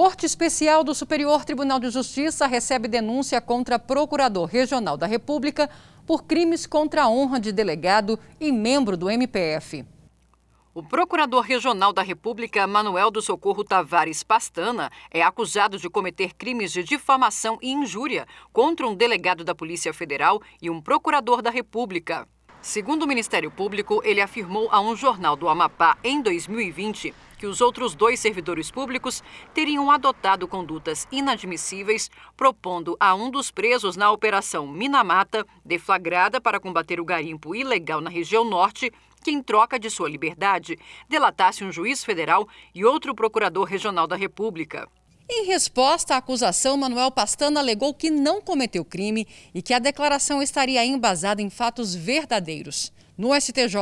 Corte Especial do Superior Tribunal de Justiça recebe denúncia contra Procurador Regional da República por crimes contra a honra de delegado e membro do MPF. O Procurador Regional da República, Manuel do Socorro Tavares Pastana, é acusado de cometer crimes de difamação e injúria contra um delegado da Polícia Federal e um procurador da República. Segundo o Ministério Público, ele afirmou a um jornal do Amapá em 2020 que os outros dois servidores públicos teriam adotado condutas inadmissíveis, propondo a um dos presos na Operação Minamata, deflagrada para combater o garimpo ilegal na região norte, que, em troca de sua liberdade, delatasse um juiz federal e outro procurador regional da República. Em resposta à acusação, Manuel Pastana alegou que não cometeu crime e que a declaração estaria embasada em fatos verdadeiros. No STJ,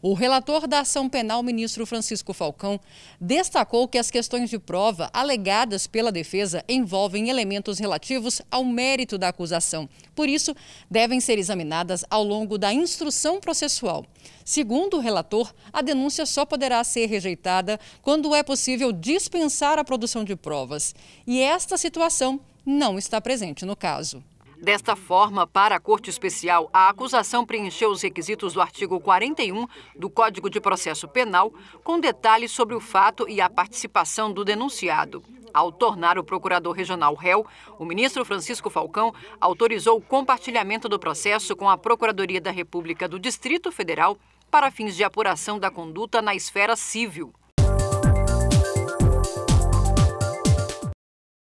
o relator da ação penal, ministro Francisco Falcão, destacou que as questões de prova alegadas pela defesa envolvem elementos relativos ao mérito da acusação. Por isso, devem ser examinadas ao longo da instrução processual. Segundo o relator, a denúncia só poderá ser rejeitada quando é possível dispensar a produção de provas. E esta situação não está presente no caso. Desta forma, para a Corte Especial, a acusação preencheu os requisitos do artigo 41 do Código de Processo Penal, com detalhes sobre o fato e a participação do denunciado. Ao tornar o procurador regional réu, o ministro Francisco Falcão autorizou o compartilhamento do processo com a Procuradoria da República do Distrito Federal para fins de apuração da conduta na esfera civil.